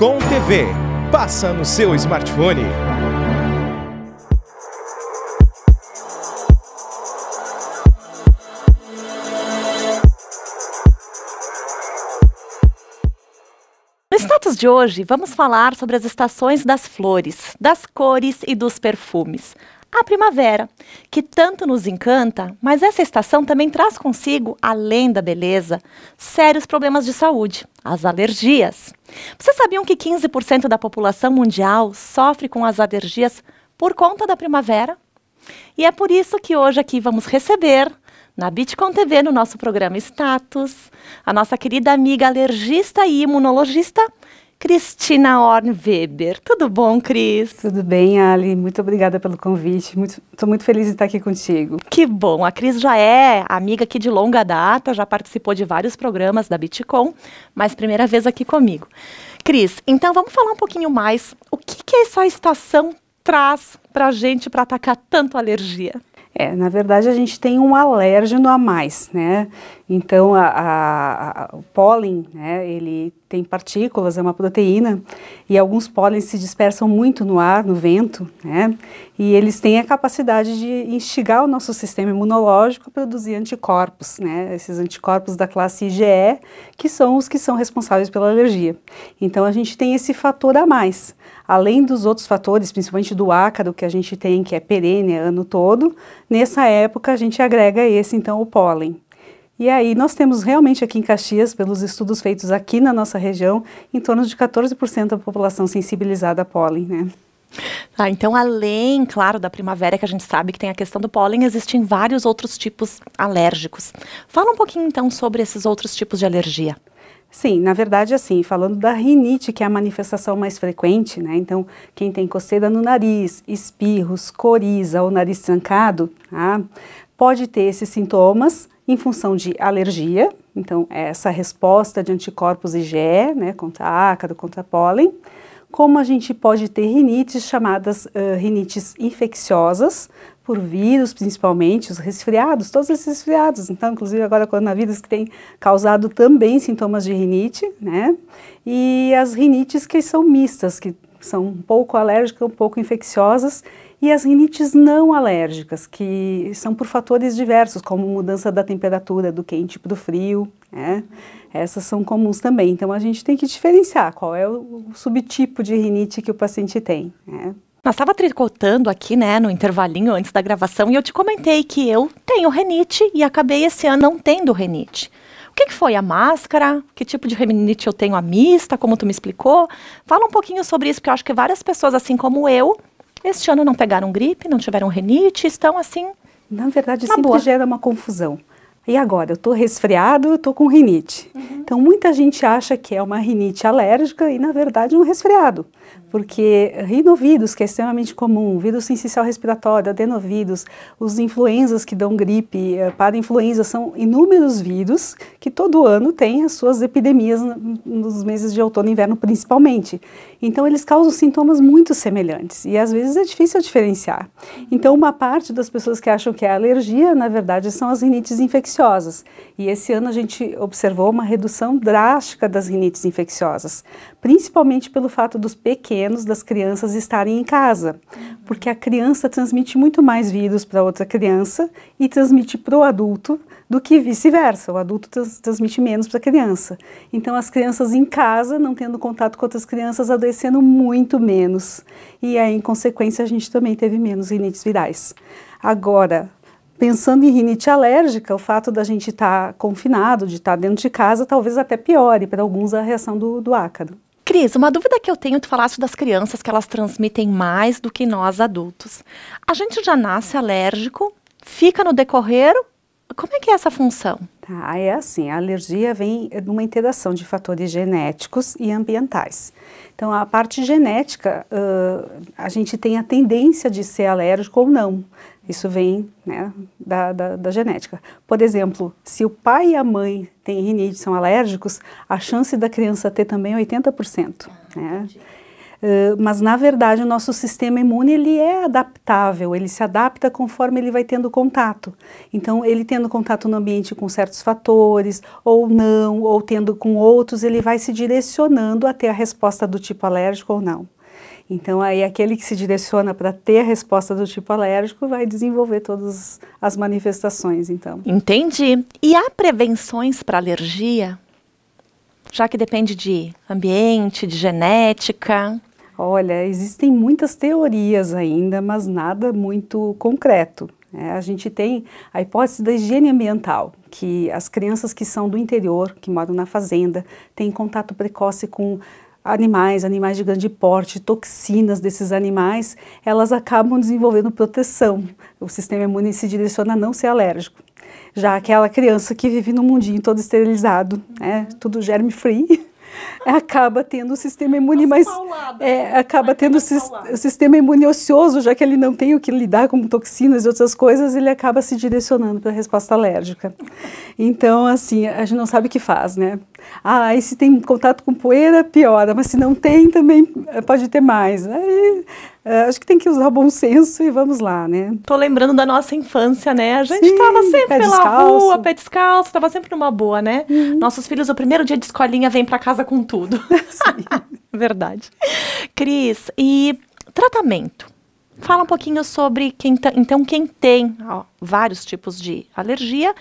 Com TV. Passa no seu smartphone. No status de hoje, vamos falar sobre as estações das flores, das cores e dos perfumes a primavera, que tanto nos encanta, mas essa estação também traz consigo, além da beleza, sérios problemas de saúde, as alergias. Vocês sabiam que 15% da população mundial sofre com as alergias por conta da primavera? E é por isso que hoje aqui vamos receber na Bitcoin TV, no nosso programa Status, a nossa querida amiga alergista e imunologista Cristina Horn Weber. Tudo bom, Cris? Tudo bem, Ali. Muito obrigada pelo convite. Estou muito, muito feliz de estar aqui contigo. Que bom. A Cris já é amiga aqui de longa data, já participou de vários programas da Bitcom, mas primeira vez aqui comigo. Cris, então vamos falar um pouquinho mais. O que, que essa estação traz para a gente para atacar tanto alergia? É, na verdade a gente tem um alérgeno a mais, né? Então, a, a, a, o pólen, né, ele tem partículas, é uma proteína, e alguns pólen se dispersam muito no ar, no vento, né, e eles têm a capacidade de instigar o nosso sistema imunológico a produzir anticorpos, né, esses anticorpos da classe IgE, que são os que são responsáveis pela alergia. Então, a gente tem esse fator a mais. Além dos outros fatores, principalmente do ácaro, que a gente tem, que é perene é ano todo, nessa época a gente agrega esse, então, o pólen. E aí nós temos realmente aqui em Caxias, pelos estudos feitos aqui na nossa região, em torno de 14% da população sensibilizada a pólen, né? Ah, então, além, claro, da primavera, que a gente sabe que tem a questão do pólen, existem vários outros tipos alérgicos. Fala um pouquinho, então, sobre esses outros tipos de alergia. Sim, na verdade, assim, falando da rinite, que é a manifestação mais frequente, né? Então, quem tem coceira no nariz, espirros, coriza ou nariz trancado, tá? pode ter esses sintomas em função de alergia, então é essa resposta de anticorpos IgE, né, contra ácaro, contra pólen, como a gente pode ter rinites chamadas uh, rinites infecciosas, por vírus principalmente, os resfriados, todos esses resfriados, então inclusive agora coronavírus que tem causado também sintomas de rinite, né? E as rinites que são mistas, que são um pouco alérgicas, um pouco infecciosas, e as rinites não alérgicas, que são por fatores diversos, como mudança da temperatura, do quente para o frio, né? Essas são comuns também. Então a gente tem que diferenciar qual é o subtipo de rinite que o paciente tem, né? Nós estava tricotando aqui, né, no intervalinho antes da gravação, e eu te comentei que eu tenho renite e acabei esse ano não tendo renite. O que, que foi a máscara? Que tipo de rinite eu tenho a mista? Como tu me explicou? Fala um pouquinho sobre isso, porque eu acho que várias pessoas, assim como eu, este ano não pegaram gripe, não tiveram rinite, estão assim. Na verdade, sempre boa. gera uma confusão. E agora? Eu estou resfriado, estou com rinite. Uhum. Então, muita gente acha que é uma rinite alérgica e, na verdade, um resfriado porque rinovírus, que é extremamente comum, vírus sensicial respiratório, adenovírus, os influenzas que dão gripe, eh, para influenza, são inúmeros vírus que todo ano têm as suas epidemias nos meses de outono e inverno principalmente. Então eles causam sintomas muito semelhantes e às vezes é difícil diferenciar. Então uma parte das pessoas que acham que é alergia, na verdade, são as rinites infecciosas. E esse ano a gente observou uma redução drástica das rinites infecciosas, principalmente pelo fato dos pequenos pequenos das crianças estarem em casa, porque a criança transmite muito mais vírus para outra criança e transmite para o adulto do que vice-versa. O adulto trans transmite menos para a criança. Então, as crianças em casa, não tendo contato com outras crianças, adoecendo muito menos. E aí, em consequência, a gente também teve menos rinites virais. Agora, pensando em rinite alérgica, o fato da gente estar tá confinado, de estar tá dentro de casa, talvez até piore para alguns a reação do, do ácaro. Cris, uma dúvida que eu tenho, tu falaste das crianças que elas transmitem mais do que nós adultos. A gente já nasce alérgico, fica no decorrer como é que é essa função? Tá, é assim, a alergia vem de uma interação de fatores genéticos e ambientais. Então, a parte genética, uh, a gente tem a tendência de ser alérgico ou não. Isso vem né, da, da, da, genética. Por exemplo, se o pai e a mãe têm rinite, são alérgicos, a chance da criança ter também é 80%. Né? Eh, mas na verdade o nosso sistema imune ele é adaptável, ele se adapta conforme ele vai tendo contato. Então ele tendo contato no ambiente com certos fatores ou não, ou tendo com outros, ele vai se direcionando até a resposta do tipo alérgico ou não. Então, aí aquele que se direciona para ter a resposta do tipo alérgico vai desenvolver todas as manifestações, então. Entendi. E há prevenções para alergia? Já que depende de ambiente, de genética? Olha, existem muitas teorias ainda, mas nada muito concreto. É, a gente tem a hipótese da higiene ambiental, que as crianças que são do interior, que moram na fazenda, têm contato precoce com animais, animais de grande porte, toxinas desses animais, elas acabam desenvolvendo proteção. O sistema imune se direciona a não ser alérgico. Já aquela criança que vive num mundinho todo esterilizado, né, tudo germe-free, acaba tendo o sistema imune mais. É, acaba tendo o, si sistema imune ocioso, já que ele não tem o que lidar com toxinas e outras coisas, ele acaba se direcionando para a resposta alérgica. Então, assim, a gente não sabe o que faz, né? Ah, e se tem contato com poeira, piora, mas se não tem, também eh, pode ter mais. Aí, eh, acho que tem que usar bom senso e vamos lá, né? Tô lembrando da nossa infância, né? A gente Sim, tava sempre pela descalço. rua, pé descalço, tava sempre numa boa, né? Uhum. Nossos filhos, o primeiro dia de escolinha, vem para casa com tudo. Sim. Verdade. Cris, e tratamento? Fala um pouquinho sobre quem tá, então quem tem ó, vários tipos de alergia,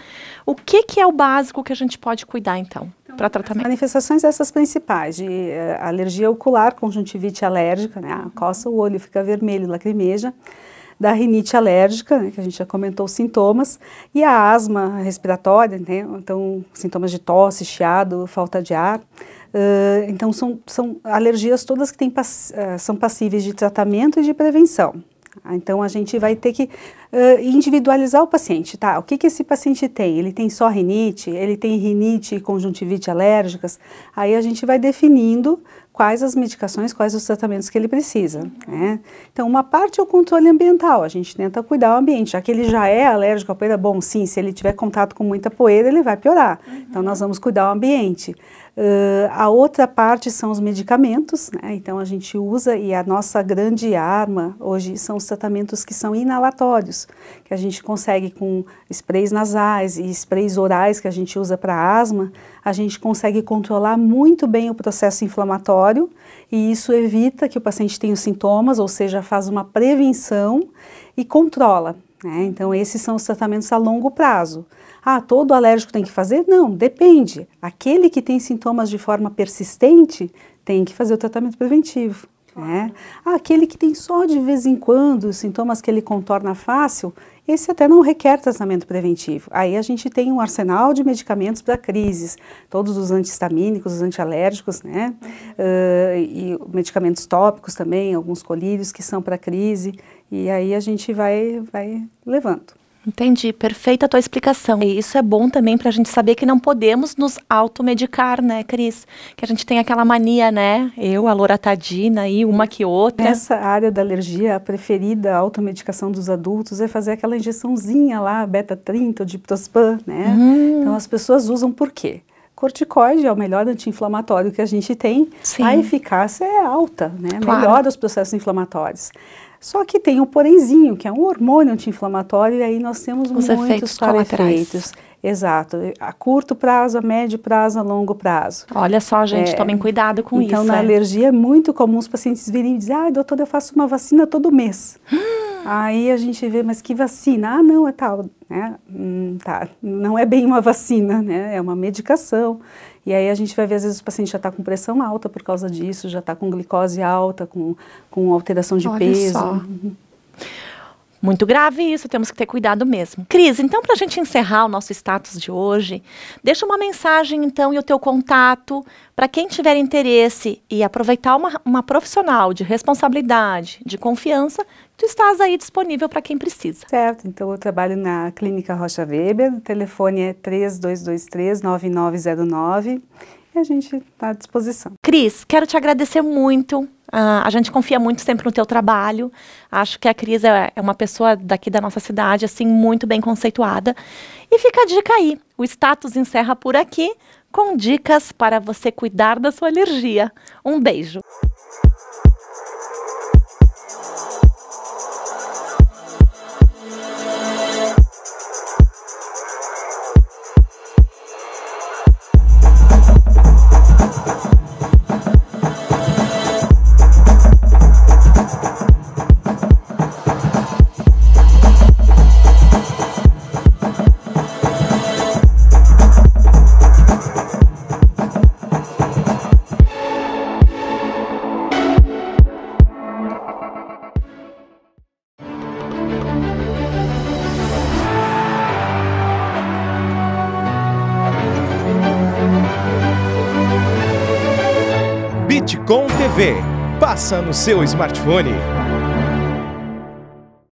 o que, que é o básico que a gente pode cuidar então, então para tratamento? manifestações essas principais de uh, alergia ocular, conjuntivite alérgica, né? Uhum. Coça o olho, fica vermelho, lacrimeja da rinite alérgica, né, que a gente já comentou os sintomas, e a asma respiratória, né, então sintomas de tosse, chiado, falta de ar. Uh, então são, são alergias todas que tem, uh, ah, são passíveis de tratamento e de prevenção. Ah, então a gente vai ter que uh, individualizar o paciente, tá? O que, que esse paciente tem? Ele tem só rinite? Ele tem rinite e conjuntivite alérgicas? Aí a gente vai definindo quais as medicações, quais os tratamentos que ele precisa. Né? Então, uma parte é o controle ambiental, a gente tenta cuidar o ambiente, já que ele já é alérgico à poeira, bom, sim, se ele tiver contato com muita poeira, ele vai piorar. Uhum. Então, nós vamos cuidar o ambiente. Uh, a outra parte são os medicamentos, né? então a gente usa e a nossa grande arma hoje são os tratamentos que são inalatórios, que a gente consegue com sprays nasais e sprays orais que a gente usa para asma, a gente consegue controlar muito bem o processo inflamatório ambulatório e isso evita que o paciente tenha os sintomas, ou seja, faz uma prevenção e controla. Né? Então, esses são os tratamentos a longo prazo. Ah, todo alérgico tem que fazer? Não, depende. Aquele que tem sintomas de forma persistente tem que fazer o tratamento preventivo. Né? Ah, aquele que tem só de vez em quando sintomas que ele contorna fácil, esse até não requer tratamento preventivo. Aí a gente tem um arsenal de medicamentos para crises, todos os antihistamínicos, os antialérgicos, né? Uhum. Uh, e medicamentos tópicos também, alguns colírios que são para crise, e aí a gente vai, vai levando. Entendi, perfeita a tua explicação. E isso é bom também para a gente saber que não podemos nos automedicar, né, Cris? Que a gente tem aquela mania, né? Eu, a loratadina e uma que outra. Nessa área da alergia, a preferida automedicação dos adultos é fazer aquela injeçãozinha lá, beta-30 o diptospan, né? Hum. Então as pessoas usam por quê? corticoide é o melhor anti-inflamatório que a gente tem. Sim. A eficácia é alta, né? Claro. Melhora os processos inflamatórios. Só que tem o porenzinho, que é um hormônio anti-inflamatório, e aí nós temos Os muitos efeitos. Exato, a curto prazo, a médio prazo, a longo prazo. Olha só, gente, é, tomem cuidado com então, isso. Então, na é. alergia é muito comum os pacientes virem e dizer, ah, doutora, eu faço uma vacina todo mês. Hum. Aí a gente vê, mas que vacina? Ah, não, é tal, né? Hum, tá, não é bem uma vacina, né? É uma medicação. E aí a gente vai ver, às vezes, o paciente já está com pressão alta por causa disso, já está com glicose alta, com, com alteração de Olha peso. Só. Uhum. Muito grave isso, temos que ter cuidado mesmo. Cris, então, para a gente encerrar o nosso status de hoje, deixa uma mensagem, então, e o teu contato para quem tiver interesse e aproveitar uma, uma profissional de responsabilidade, de confiança, tu estás aí disponível para quem precisa. Certo, então eu trabalho na Clínica Rocha Weber, o telefone é 3223-9909 e a gente está à disposição. Cris, quero te agradecer muito. Uh, a gente confia muito sempre no teu trabalho. Acho que a Cris é, é, uma pessoa daqui da nossa cidade, assim, muito bem conceituada. E fica a dica aí. O status encerra por aqui com dicas para você cuidar da sua alergia. Um beijo. Thank you. TV. Passa no seu smartphone.